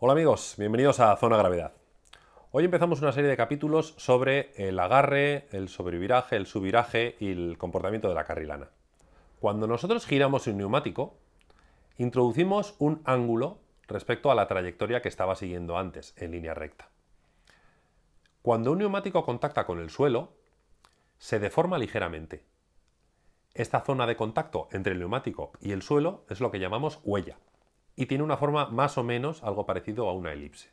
Hola amigos, bienvenidos a Zona Gravedad. Hoy empezamos una serie de capítulos sobre el agarre, el sobreviraje, el subviraje y el comportamiento de la carrilana. Cuando nosotros giramos un neumático, introducimos un ángulo respecto a la trayectoria que estaba siguiendo antes, en línea recta. Cuando un neumático contacta con el suelo, se deforma ligeramente. Esta zona de contacto entre el neumático y el suelo es lo que llamamos huella y tiene una forma más o menos algo parecido a una elipse.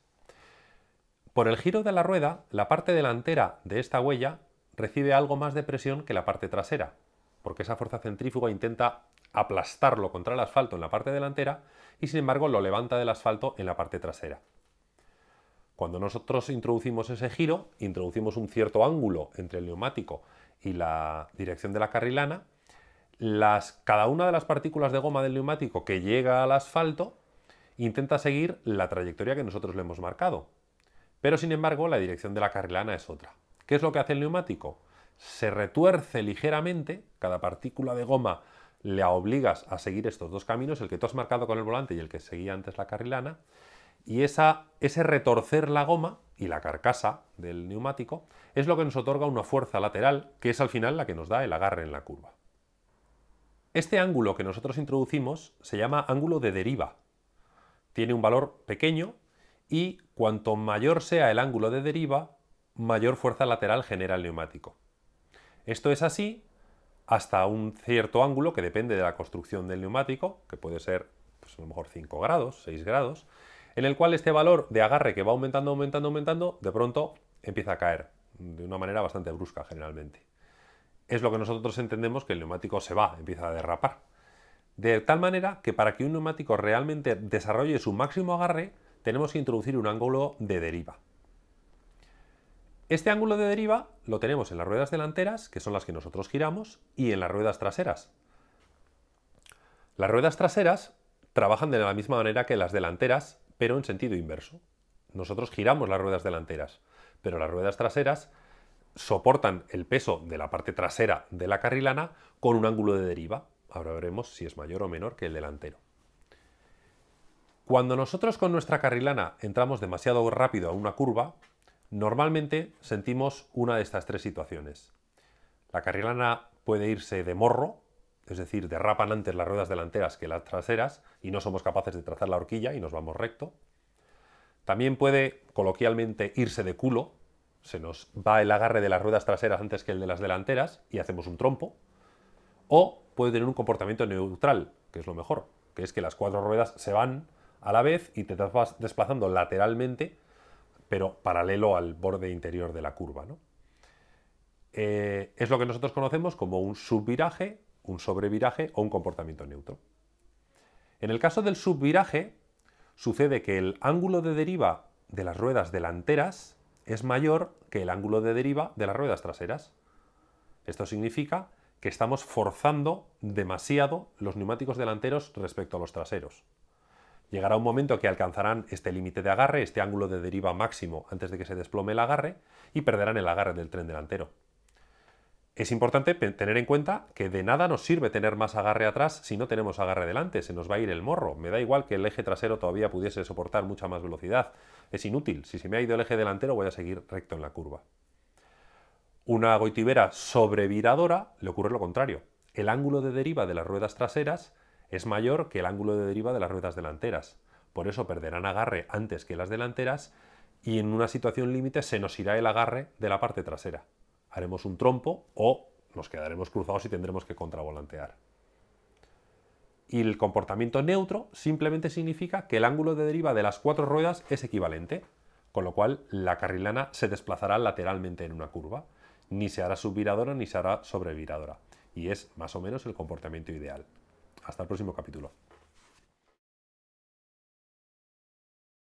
Por el giro de la rueda, la parte delantera de esta huella recibe algo más de presión que la parte trasera, porque esa fuerza centrífuga intenta aplastarlo contra el asfalto en la parte delantera y sin embargo lo levanta del asfalto en la parte trasera. Cuando nosotros introducimos ese giro, introducimos un cierto ángulo entre el neumático y la dirección de la carrilana cada una de las partículas de goma del neumático que llega al asfalto intenta seguir la trayectoria que nosotros le hemos marcado. Pero sin embargo, la dirección de la carrilana es otra. ¿Qué es lo que hace el neumático? Se retuerce ligeramente, cada partícula de goma le obligas a seguir estos dos caminos, el que tú has marcado con el volante y el que seguía antes la carrilana, y esa, ese retorcer la goma y la carcasa del neumático es lo que nos otorga una fuerza lateral, que es al final la que nos da el agarre en la curva. Este ángulo que nosotros introducimos se llama ángulo de deriva. Tiene un valor pequeño y cuanto mayor sea el ángulo de deriva, mayor fuerza lateral genera el neumático. Esto es así hasta un cierto ángulo que depende de la construcción del neumático, que puede ser pues, a lo mejor 5 grados, 6 grados, en el cual este valor de agarre que va aumentando, aumentando, aumentando, de pronto empieza a caer de una manera bastante brusca generalmente es lo que nosotros entendemos que el neumático se va, empieza a derrapar. De tal manera que para que un neumático realmente desarrolle su máximo agarre, tenemos que introducir un ángulo de deriva. Este ángulo de deriva lo tenemos en las ruedas delanteras, que son las que nosotros giramos, y en las ruedas traseras. Las ruedas traseras trabajan de la misma manera que las delanteras, pero en sentido inverso. Nosotros giramos las ruedas delanteras, pero las ruedas traseras soportan el peso de la parte trasera de la carrilana con un ángulo de deriva. Ahora veremos si es mayor o menor que el delantero. Cuando nosotros con nuestra carrilana entramos demasiado rápido a una curva, normalmente sentimos una de estas tres situaciones. La carrilana puede irse de morro, es decir, derrapan antes las ruedas delanteras que las traseras y no somos capaces de trazar la horquilla y nos vamos recto. También puede coloquialmente irse de culo, se nos va el agarre de las ruedas traseras antes que el de las delanteras y hacemos un trompo, o puede tener un comportamiento neutral, que es lo mejor, que es que las cuatro ruedas se van a la vez y te vas desplazando lateralmente, pero paralelo al borde interior de la curva. ¿no? Eh, es lo que nosotros conocemos como un subviraje, un sobreviraje o un comportamiento neutro. En el caso del subviraje, sucede que el ángulo de deriva de las ruedas delanteras es mayor que el ángulo de deriva de las ruedas traseras. Esto significa que estamos forzando demasiado los neumáticos delanteros respecto a los traseros. Llegará un momento que alcanzarán este límite de agarre, este ángulo de deriva máximo antes de que se desplome el agarre y perderán el agarre del tren delantero es importante tener en cuenta que de nada nos sirve tener más agarre atrás si no tenemos agarre delante, se nos va a ir el morro. Me da igual que el eje trasero todavía pudiese soportar mucha más velocidad. Es inútil, si se me ha ido el eje delantero voy a seguir recto en la curva. Una goitibera sobreviradora le ocurre lo contrario. El ángulo de deriva de las ruedas traseras es mayor que el ángulo de deriva de las ruedas delanteras. Por eso perderán agarre antes que las delanteras y en una situación límite se nos irá el agarre de la parte trasera haremos un trompo o nos quedaremos cruzados y tendremos que contravolantear. Y el comportamiento neutro simplemente significa que el ángulo de deriva de las cuatro ruedas es equivalente, con lo cual la carrilana se desplazará lateralmente en una curva, ni se hará subviradora ni se hará sobreviradora. Y es más o menos el comportamiento ideal. Hasta el próximo capítulo.